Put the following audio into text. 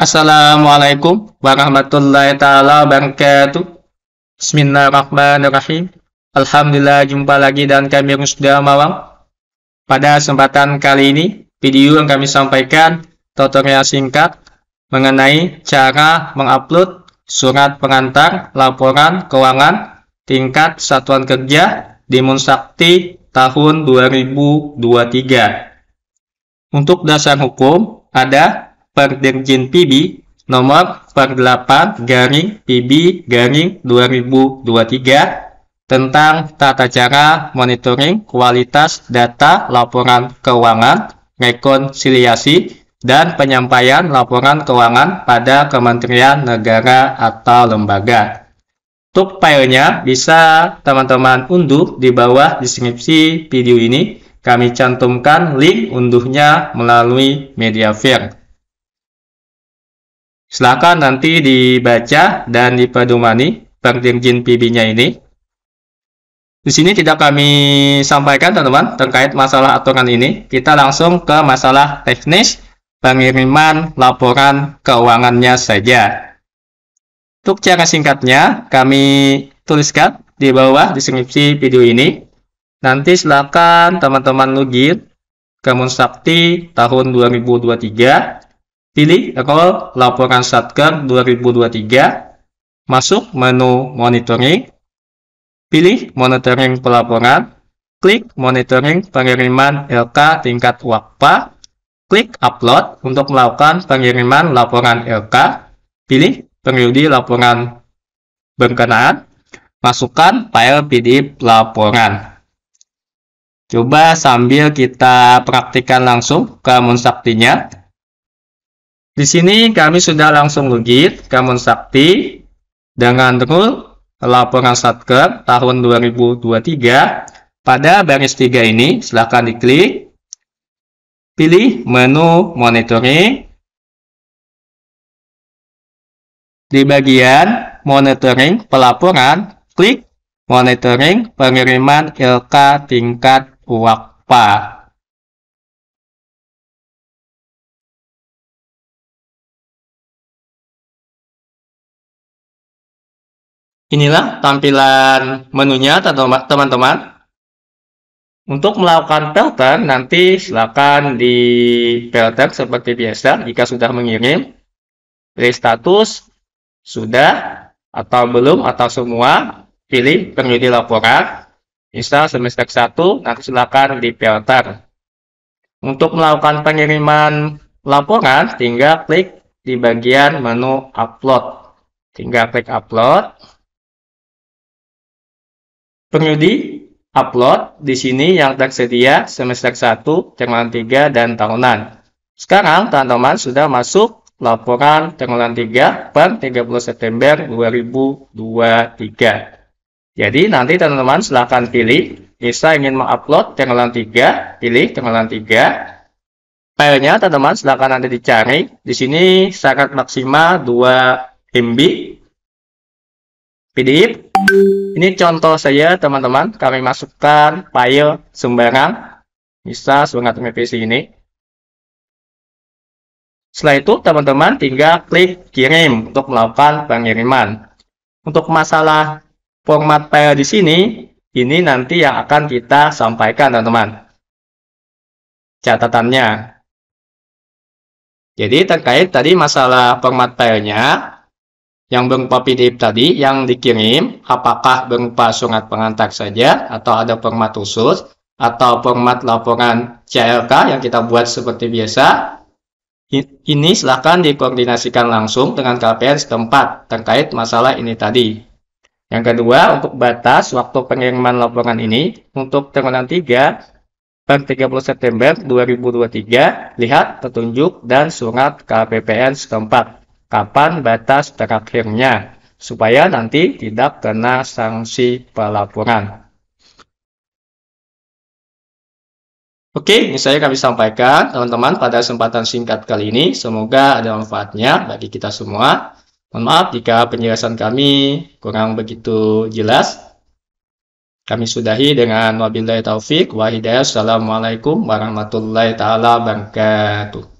Assalamualaikum warahmatullahi taala wabarakatuh. Bismillahirrahmanirrahim. Alhamdulillah jumpa lagi dan kami sudah Mawang. Pada kesempatan kali ini, video yang kami sampaikan tutorial singkat mengenai cara mengupload surat pengantar laporan keuangan tingkat satuan kerja di Munsakti tahun 2023. Untuk dasar hukum ada per Dirjen PB nomor per 8 garing PB garing 2023 tentang tata cara monitoring kualitas data laporan keuangan, rekonsiliasi, dan penyampaian laporan keuangan pada Kementerian Negara atau lembaga. Untuk filenya bisa teman-teman unduh di bawah deskripsi video ini. Kami cantumkan link unduhnya melalui Mediafire. Silakan nanti dibaca dan dipedomani perjanjian PB-nya ini. Di sini tidak kami sampaikan teman-teman terkait masalah aturan ini. Kita langsung ke masalah teknis pengiriman laporan keuangannya saja. Untuk cara singkatnya, kami tuliskan di bawah deskripsi video ini. Nanti silakan teman-teman login ke Monsakti tahun 2023 Pilih role laporan Satker 2023, masuk menu monitoring, pilih monitoring pelaporan, klik monitoring pengiriman LK tingkat WAPA, klik upload untuk melakukan pengiriman laporan LK, pilih periode laporan berkenaan, masukkan file PDF laporan. Coba sambil kita praktikkan langsung ke saktinya. Di sini kami sudah langsung login Kamun Sakti dengan rule laporan Satker tahun 2023. Pada baris 3 ini silahkan diklik. Pilih menu monitoring. Di bagian monitoring pelaporan, klik monitoring pengiriman ILKA tingkat UAKPA. Inilah tampilan menunya teman-teman. Untuk melakukan filter nanti silakan di pattern seperti biasa jika sudah mengirim pilih status sudah atau belum atau semua pilih pengundi laporan misal semester 1 nanti silakan di filter. Untuk melakukan pengiriman laporan tinggal klik di bagian menu upload. Tinggal klik upload. Pengemudi upload di sini yang tersedia semester 1, terminal 3, dan tahunan. Sekarang teman-teman sudah masuk laporan terminal 3 per 30 September 2023. Jadi nanti teman-teman silahkan pilih, bisa ingin mengupload terminal 3, pilih terminal 3. Filenya teman-teman silahkan nanti dicari. Di sini syarat maksimal 2 MB. PDF ini contoh saya teman-teman, kami masukkan file sumbangan, bisa sumbangan MPC ini. Setelah itu teman-teman tinggal klik kirim untuk melakukan pengiriman. Untuk masalah format file di sini, ini nanti yang akan kita sampaikan teman-teman. Catatannya. Jadi terkait tadi masalah format filenya, yang berupa PDF tadi yang dikirim apakah berupa surat pengantar saja atau ada format khusus atau format laporan CLK yang kita buat seperti biasa ini silahkan dikoordinasikan langsung dengan KPN setempat terkait masalah ini tadi. Yang kedua, untuk batas waktu pengiriman laporan ini untuk terminal 3 per 30 September 2023, lihat petunjuk dan surat KPPN setempat kapan batas terakhirnya supaya nanti tidak kena sanksi pelaporan. Oke, ini saya kami sampaikan teman-teman pada kesempatan singkat kali ini. Semoga ada manfaatnya bagi kita semua. Mohon maaf jika penjelasan kami kurang begitu jelas. Kami sudahi dengan wabillahi taufik wa hidayah. Assalamualaikum warahmatullahi taala wabarakatuh.